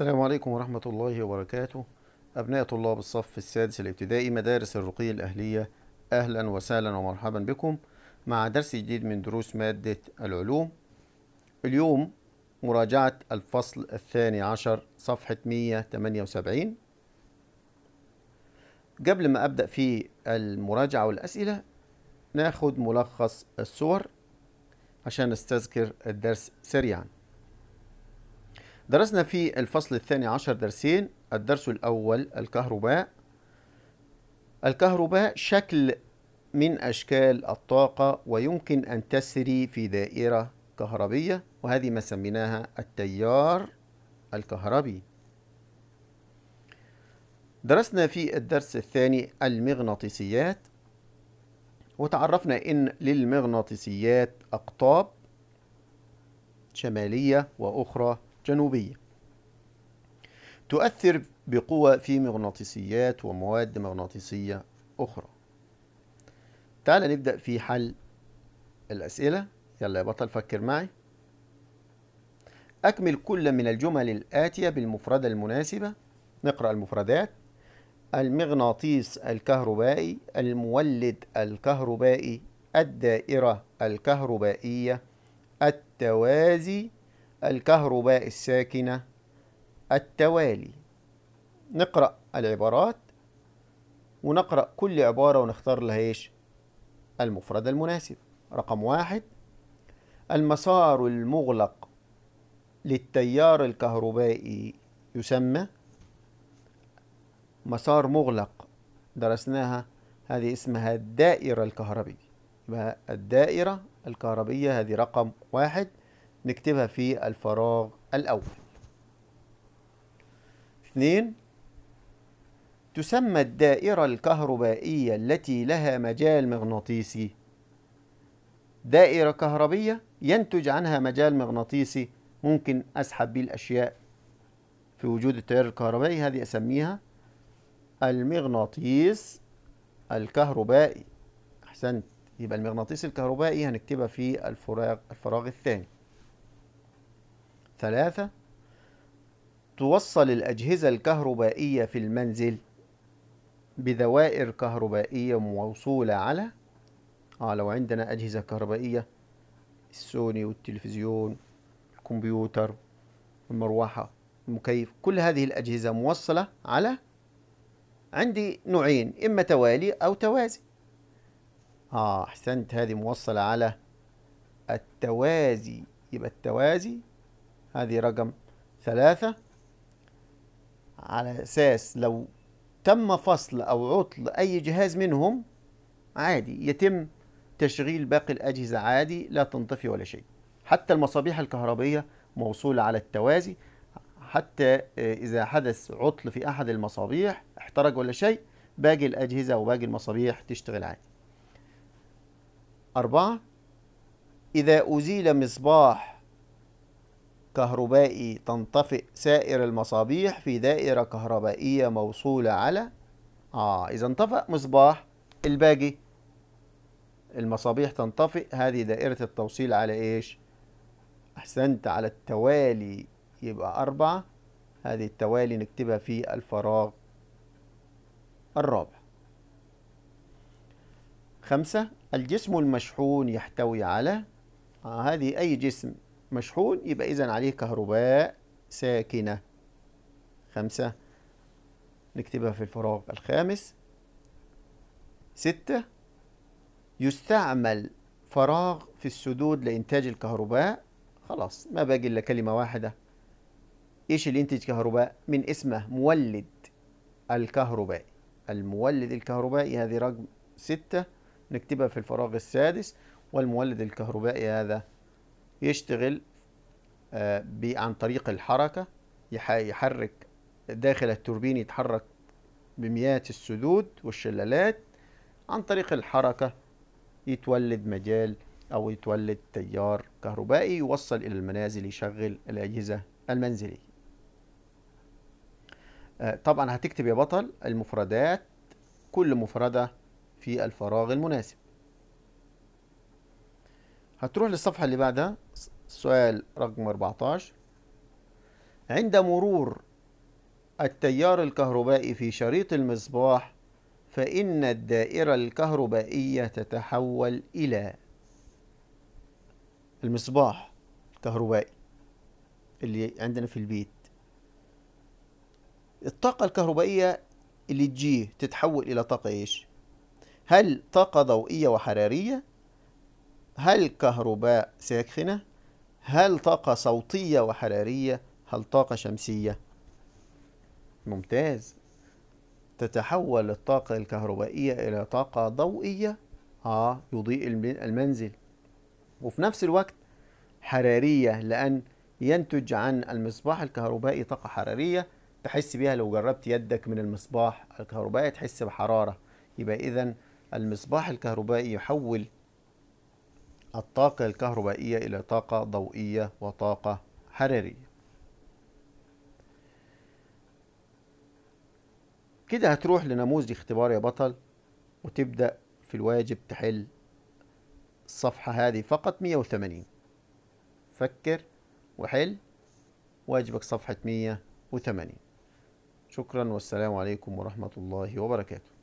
السلام عليكم ورحمة الله وبركاته أبناء طلاب الصف السادس الابتدائي مدارس الرقي الأهلية أهلا وسهلا ومرحبا بكم مع درس جديد من دروس مادة العلوم اليوم مراجعة الفصل الثاني عشر صفحة 178 قبل ما أبدأ في المراجعة والأسئلة ناخد ملخص الصور عشان نستذكر الدرس سريعاً درسنا في الفصل الثاني عشر درسين الدرس الأول الكهرباء الكهرباء شكل من أشكال الطاقة ويمكن أن تسري في دائرة كهربية وهذه ما سميناها التيار الكهربي درسنا في الدرس الثاني المغناطيسيات وتعرفنا إن للمغناطيسيات أقطاب شمالية وأخرى جنوبية تؤثر بقوة في مغناطيسيات ومواد مغناطيسية أخرى تعال نبدأ في حل الأسئلة يلا يا بطل فكر معي أكمل كل من الجمل الآتية بالمفردة المناسبة نقرأ المفردات المغناطيس الكهربائي المولد الكهربائي الدائرة الكهربائية التوازي الكهرباء الساكنة التوالي نقرأ العبارات ونقرأ كل عبارة ونختار لها إيش المفرد المناسب رقم واحد المسار المغلق للتيار الكهربائي يسمى مسار مغلق درسناها هذه اسمها الدائرة الكهربية يبقى الدائرة الكهربية هذه رقم واحد نكتبها في الفراغ الأول اثنين تسمى الدائرة الكهربائية التي لها مجال مغناطيسي دائرة كهربية ينتج عنها مجال مغناطيسي ممكن أسحب بيه الأشياء في وجود التيار الكهربائي هذه أسميها المغناطيس الكهربائي أحسنت يبقى المغناطيس الكهربائي هنكتبها في الفراغ الفراغ الثاني ثلاثة توصل الأجهزة الكهربائية في المنزل بدوائر كهربائية موصولة على آه لو عندنا أجهزة كهربائية السوني والتلفزيون الكمبيوتر المروحة المكيف كل هذه الأجهزة موصلة على عندي نوعين إما توالي أو توازي آه أحسنت هذه موصلة على التوازي يبقى التوازي هذه رقم ثلاثة على أساس لو تم فصل أو عطل أي جهاز منهم عادي يتم تشغيل باقي الأجهزة عادي لا تنطفي ولا شيء حتى المصابيح الكهربية موصولة على التوازي حتى آه، إذا حدث عطل في أحد المصابيح احترق ولا شيء باقي الأجهزة وباقي المصابيح تشتغل عادي أربعة إذا أزيل مصباح كهربائي تنطفئ سائر المصابيح في دائرة كهربائية موصولة على آه إذا انطفأ مصباح الباقي المصابيح تنطفئ هذه دائرة التوصيل على إيش؟ أحسنت على التوالي يبقى أربعة هذه التوالي نكتبها في الفراغ الرابع خمسة الجسم المشحون يحتوي على آه هذه أي جسم مشحون يبقى إذا عليه كهرباء ساكنة خمسة نكتبها في الفراغ الخامس ستة يستعمل فراغ في السدود لإنتاج الكهرباء خلاص ما باقي إلا كلمة واحدة إيش اللي ينتج كهرباء من اسمه مولد الكهرباء المولد الكهربائي هذه رقم ستة نكتبها في الفراغ السادس والمولد الكهربائي هذا يشتغل آه، عن طريق الحركة يحرك داخل التوربين يتحرك بمياه السدود والشلالات عن طريق الحركة يتولد مجال أو يتولد تيار كهربائي يوصل إلى المنازل يشغل الأجهزة المنزلية آه، طبعا هتكتب يا بطل المفردات كل مفردة في الفراغ المناسب هتروح للصفحة اللي بعدها سؤال رقم 14 عند مرور التيار الكهربائي في شريط المصباح فإن الدائرة الكهربائية تتحول إلى المصباح الكهربائي اللي عندنا في البيت الطاقة الكهربائية اللي تجيه تتحول إلى طاقة إيش؟ هل طاقة ضوئية وحرارية؟ هل كهرباء ساخنة؟ هل طاقة صوتية وحرارية هل طاقة شمسية ممتاز تتحول الطاقة الكهربائية إلى طاقة ضوئية آه يضيء المنزل وفي نفس الوقت حرارية لأن ينتج عن المصباح الكهربائي طاقة حرارية تحس بها لو جربت يدك من المصباح الكهربائي تحس بحرارة يبقى إذا المصباح الكهربائي يحول الطاقة الكهربائية إلى طاقة ضوئية وطاقة حرارية كده هتروح لنموذج اختبار يا بطل وتبدأ في الواجب تحل الصفحة هذه فقط 180 فكر وحل واجبك صفحة 180 شكرا والسلام عليكم ورحمة الله وبركاته